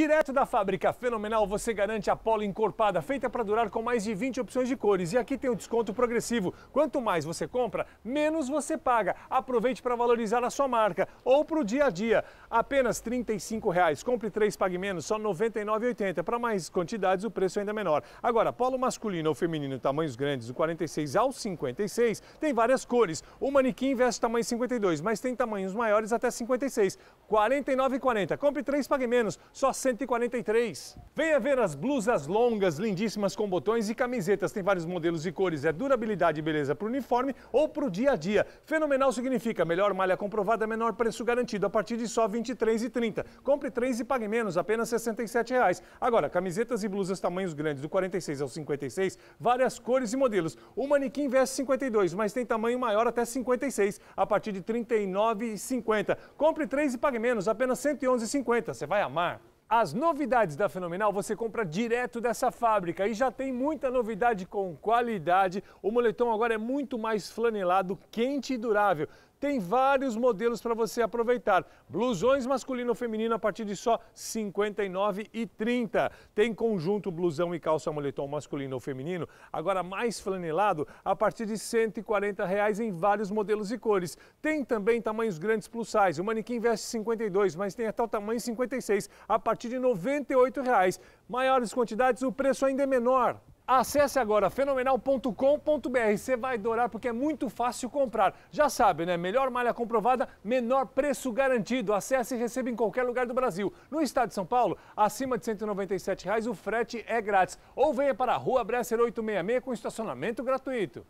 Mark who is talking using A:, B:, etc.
A: Direto da fábrica Fenomenal, você garante a polo encorpada, feita para durar com mais de 20 opções de cores. E aqui tem um desconto progressivo. Quanto mais você compra, menos você paga. Aproveite para valorizar a sua marca ou para o dia a dia. Apenas R$ 35,00. Compre três, pague menos, só R$ 99,80. Para mais quantidades, o preço é ainda menor. Agora, polo masculino ou feminino, tamanhos grandes, do 46 ao 56, tem várias cores. O manequim veste tamanho 52, mas tem tamanhos maiores até 56. R$ 49,40. Compre três, pague menos, só R$ 143. Venha ver as blusas longas, lindíssimas com botões e camisetas. Tem vários modelos e cores. É durabilidade e beleza para o uniforme ou para o dia a dia. Fenomenal significa melhor malha comprovada, menor preço garantido. A partir de só R$ 23,30. Compre três e pague menos, apenas R$ 67,00. Agora, camisetas e blusas tamanhos grandes, do 46 ao 56, várias cores e modelos. O manequim veste 52, mas tem tamanho maior até 56, a partir de R$ 39,50. Compre três e pague menos, apenas R$ 111,50. Você vai amar. As novidades da Fenomenal você compra direto dessa fábrica e já tem muita novidade com qualidade. O moletom agora é muito mais flanelado, quente e durável tem vários modelos para você aproveitar. Blusões masculino ou feminino a partir de só R$ 59,30. Tem conjunto blusão e calça moletom masculino ou feminino, agora mais flanelado, a partir de R$ 140 reais em vários modelos e cores. Tem também tamanhos grandes plus size. O manequim veste 52, mas tem até o tamanho 56, a partir de R$ 98 reais. Maiores quantidades, o preço ainda é menor. Acesse agora fenomenal.com.br. Você vai adorar porque é muito fácil comprar. Já sabe, né? Melhor malha comprovada, menor preço garantido. Acesse e receba em qualquer lugar do Brasil. No estado de São Paulo, acima de R$ 197 reais, o frete é grátis. Ou venha para a Rua Bresser 866 com estacionamento gratuito.